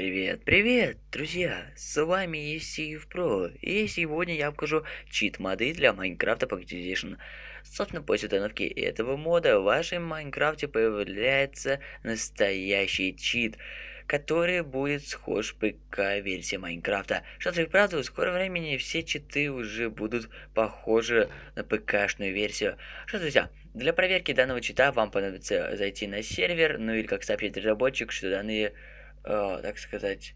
Привет, привет, друзья! С вами Есиев Про, и сегодня я покажу чит-моды для Minecraft Edition. Собственно, после установки этого мода в вашем Майнкрафте появляется настоящий чит, который будет схож ПК-версии Майнкрафта. Что-то и правда, в скором времени все читы уже будут похожи на ПК-шную версию. Что, друзья, для проверки данного чита вам понадобится зайти на сервер, ну или как сообщит разработчик, что данные Э, так сказать,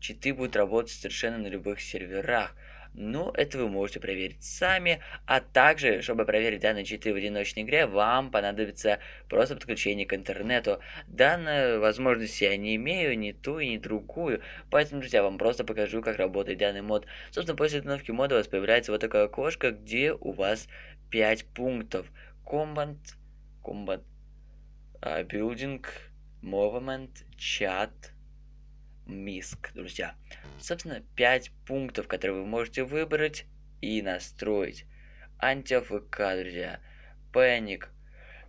читы будут работать совершенно на любых серверах. ну это вы можете проверить сами, а также, чтобы проверить данные читы в одиночной игре, вам понадобится просто подключение к интернету. Данную возможность я не имею, ни ту и ни другую, поэтому, друзья, вам просто покажу, как работает данный мод. Собственно, после установки мода у вас появляется вот такое окошко, где у вас 5 пунктов. Combat, Combat, Building, Movement, Chat, миск, друзья. Собственно, 5 пунктов, которые вы можете выбрать и настроить. Анти-АФК, друзья. паник.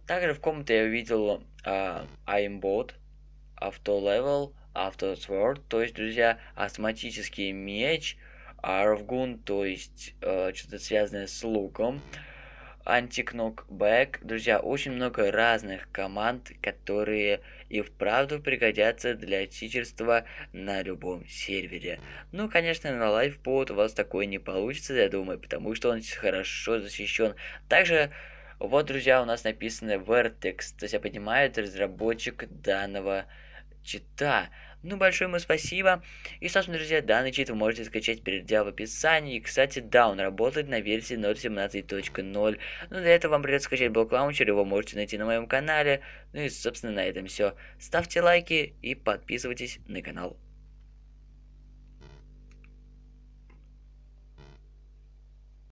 Также в комнате я видел э, а, aimbot, автолевел, автосворд, то есть, друзья, автоматический меч, арфгун, то есть э, что-то связанное с луком, антикнокбэк. Друзья, очень много разных команд, которые и вправду пригодятся для читерства на любом сервере. Ну, конечно, на лайфпод у вас такое не получится, я думаю, потому что он хорошо защищен. Также вот, друзья, у нас написано Vertex, то есть я понимаю, это разработчик данного чита. Ну, большое ему спасибо. И, собственно, друзья, данный чит вы можете скачать, перейдя в описании. И, кстати, да, он работает на версии 0.17.0. Но ну, для этого вам придется скачать блок лаунчер, его можете найти на моем канале. Ну и, собственно, на этом все. Ставьте лайки и подписывайтесь на канал